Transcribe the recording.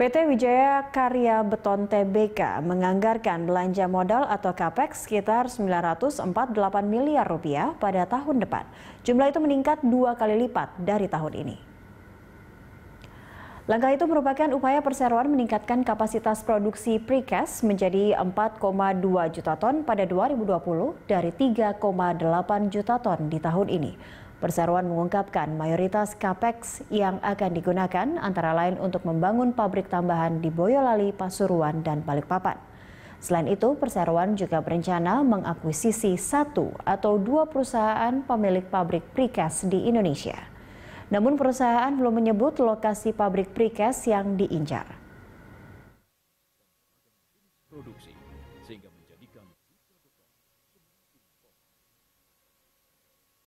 PT Wijaya Karya Beton TBK menganggarkan belanja modal atau CAPEX sekitar 948 miliar rupiah pada tahun depan. Jumlah itu meningkat dua kali lipat dari tahun ini. Langkah itu merupakan upaya perseroan meningkatkan kapasitas produksi precast menjadi 4,2 juta ton pada 2020 dari 3,8 juta ton di tahun ini. Perseroan mengungkapkan mayoritas CAPEX yang akan digunakan antara lain untuk membangun pabrik tambahan di Boyolali, Pasuruan, dan Balikpapan. Selain itu, perseroan juga berencana mengakuisisi satu atau dua perusahaan pemilik pabrik prikas di Indonesia. Namun perusahaan belum menyebut lokasi pabrik prikas yang diincar.